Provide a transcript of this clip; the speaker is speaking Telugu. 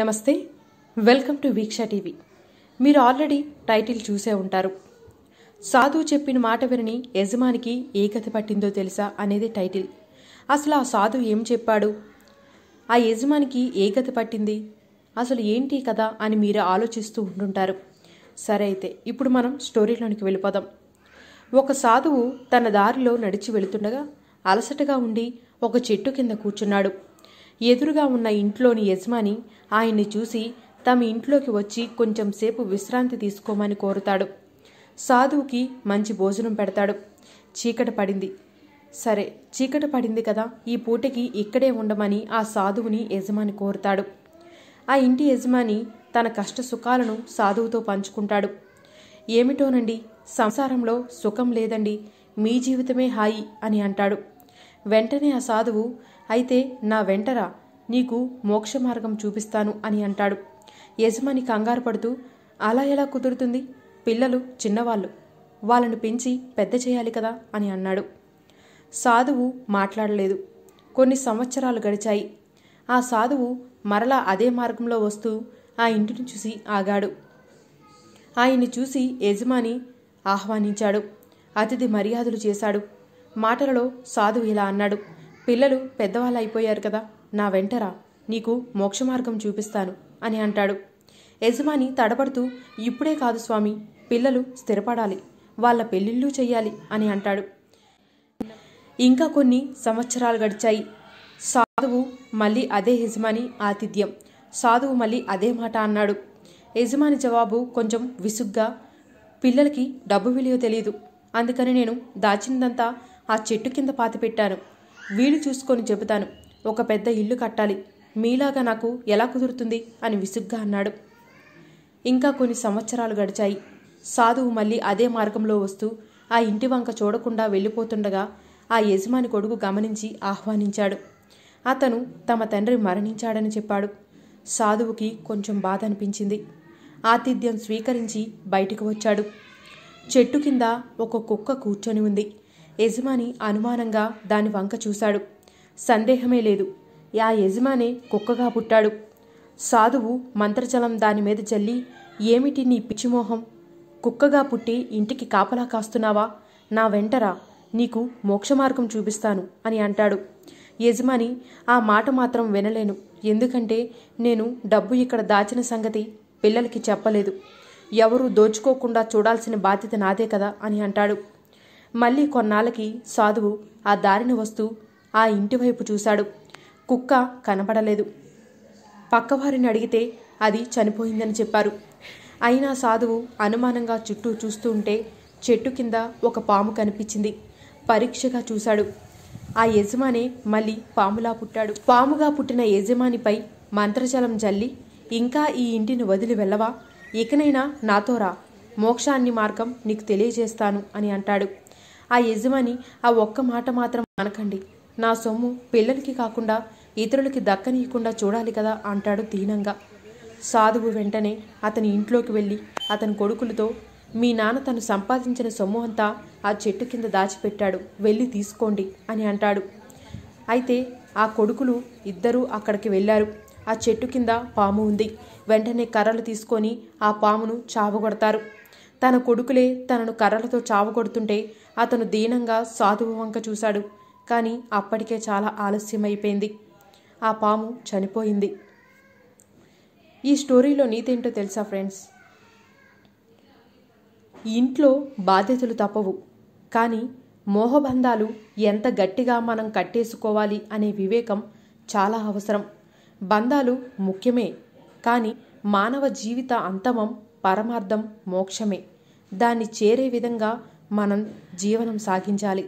నమస్తే వెల్కమ్ టు వీక్ష టీవీ మీరు ఆల్రెడీ టైటిల్ చూసే ఉంటారు సాధువు చెప్పిన మాట వినని యజమానికి ఏ కథ పట్టిందో తెలుసా అనేది టైటిల్ అసలు ఆ సాధువు ఏం చెప్పాడు ఆ యజమానికి ఏ కథ పట్టింది అసలు ఏంటి కథ అని మీరు ఆలోచిస్తూ ఉంటుంటారు సరే అయితే ఇప్పుడు మనం స్టోరీలోనికి వెళ్ళిపోదాం ఒక సాధువు తన దారిలో నడిచి వెళుతుండగా అలసటగా ఉండి ఒక చెట్టు కింద కూర్చున్నాడు ఎదురుగా ఉన్న ఇంట్లోని యజమాని ఆయన్ని చూసి తమ ఇంట్లోకి వచ్చి కొంచెం సేపు విశ్రాంతి తీసుకోమని కోరుతాడు సాధువుకి మంచి భోజనం పెడతాడు చీకట పడింది సరే చీకట పడింది కదా ఈ పూటకి ఇక్కడే ఉండమని ఆ సాధువుని యజమాని కోరుతాడు ఆ ఇంటి యజమాని తన కష్ట సుఖాలను సాధువుతో పంచుకుంటాడు ఏమిటోనండి సంసారంలో సుఖం లేదండి మీ జీవితమే హాయి అని అంటాడు వెంటనే ఆ సాధువు అయితే నా వెంటరా నీకు మోక్ష మార్గం చూపిస్తాను అని అంటాడు యజమాని కంగారు పడుతూ అలా ఎలా కుదురుతుంది పిల్లలు చిన్నవాళ్ళు వాళ్ళను పెంచి పెద్ద చేయాలి కదా అని అన్నాడు సాధువు మాట్లాడలేదు కొన్ని సంవత్సరాలు గడిచాయి ఆ సాధువు మరలా అదే మార్గంలో వస్తూ ఆ ఇంటిని చూసి ఆగాడు ఆయన్ని చూసి యజమాని ఆహ్వానించాడు అతిథి మర్యాదలు చేశాడు మాటలలో సాధువు ఇలా అన్నాడు పిల్లలు పెద్దవాళ్ళు అయిపోయారు కదా నా వెంటరా నీకు మోక్షమార్గం చూపిస్తాను అని అంటాడు యజమాని తడబడుతూ ఇప్పుడే కాదు స్వామి పిల్లలు స్థిరపడాలి వాళ్ళ పెళ్ళిళ్ళు చెయ్యాలి అని అంటాడు ఇంకా కొన్ని సంవత్సరాలు గడిచాయి సాధువు మళ్ళీ అదే యజమాని ఆతిథ్యం సాధువు మళ్ళీ అదే మాట అన్నాడు యజమాని జవాబు కొంచెం విసుగ్గా పిల్లలకి డబ్బు విలువ తెలియదు అందుకని నేను దాచినదంతా ఆ చెట్టు కింద పాతిపెట్టాను వీలు చూసుకొని చెబుతాను ఒక పెద్ద ఇల్లు కట్టాలి మీలాగా నాకు ఎలా కుదురుతుంది అని విసుగ్గా అన్నాడు ఇంకా కొన్ని సంవత్సరాలు గడిచాయి సాధువు మళ్ళీ అదే మార్గంలో వస్తూ ఆ ఇంటి వంక చూడకుండా వెళ్ళిపోతుండగా ఆ యజమాని కొడుకు గమనించి ఆహ్వానించాడు అతను తమ తండ్రి మరణించాడని చెప్పాడు సాధువుకి కొంచెం బాధ అనిపించింది ఆతిథ్యం స్వీకరించి బయటకు వచ్చాడు చెట్టు కింద ఒక కుక్క కూర్చొని ఉంది యజమాని అనుమానంగా దాని వంక చూశాడు సందేహమే లేదు ఆ యజమానే కుక్కగా పుట్టాడు సాధువు మంత్రజలం దాని మీద చల్లి ఏమిటి నీ పిచ్చిమోహం కుక్కగా పుట్టి ఇంటికి కాపలా కాస్తున్నావా నా వెంటరా నీకు మోక్షమార్గం చూపిస్తాను అని అంటాడు యజమాని ఆ మాట మాత్రం వినలేను ఎందుకంటే నేను డబ్బు ఇక్కడ దాచిన సంగతి పిల్లలకి చెప్పలేదు ఎవరు దోచుకోకుండా చూడాల్సిన బాధ్యత నాదే కదా అని అంటాడు మళ్ళీ కొన్నాళ్ళకి సాధువు ఆ దారిని వస్తూ ఆ ఇంటివైపు చూశాడు కుక్క కనపడలేదు పక్కవారిని అడిగితే అది చనిపోయిందని చెప్పారు అయినా సాధువు అనుమానంగా చుట్టూ చూస్తూ ఉంటే చెట్టు కింద ఒక పాము కనిపించింది పరీక్షగా చూశాడు ఆ యజమాని మళ్ళీ పాములా పుట్టాడు పాముగా పుట్టిన యజమానిపై మంత్రజలం జల్లి ఇంకా ఈ ఇంటిని వదిలి వెళ్ళవా ఇకనైనా నాతో రా మోక్షాన్ని మార్గం నీకు తెలియజేస్తాను అని అంటాడు ఆ యజమాని ఆ ఒక్క మాట మాత్రం అనకండి నా సొమ్ము పిల్లలకి కాకుండా ఇతరులకి దక్కనీయకుండా చూడాలి కదా అంటాడు దీనంగా సాధువు వెంటనే అతని ఇంట్లోకి వెళ్ళి అతని కొడుకులతో మీ నాన్న తను సంపాదించిన సొమ్ము అంతా ఆ చెట్టు కింద దాచిపెట్టాడు వెళ్ళి తీసుకోండి అని అంటాడు అయితే ఆ కొడుకులు ఇద్దరూ అక్కడికి వెళ్ళారు ఆ చెట్టు కింద పాము ఉంది వెంటనే కర్రలు తీసుకొని ఆ పామును చావగొడతారు తన కొడుకులే తనను కర్రలతో చావగొడుతుంటే అతను దీనంగా సాధువు వంక చూశాడు కానీ అప్పటికే చాలా ఆలస్యమైపోయింది ఆ పాము చనిపోయింది ఈ స్టోరీలో నీతేంటో తెలుసా ఫ్రెండ్స్ ఇంట్లో బాధ్యతలు తప్పవు కానీ మోహబంధాలు ఎంత గట్టిగా మనం కట్టేసుకోవాలి అనే వివేకం చాలా అవసరం బంధాలు ముఖ్యమే కానీ మానవ జీవిత అంతమం పరమార్థం మోక్షమే దాన్ని చేరే విధంగా మనం జీవనం సాగించాలి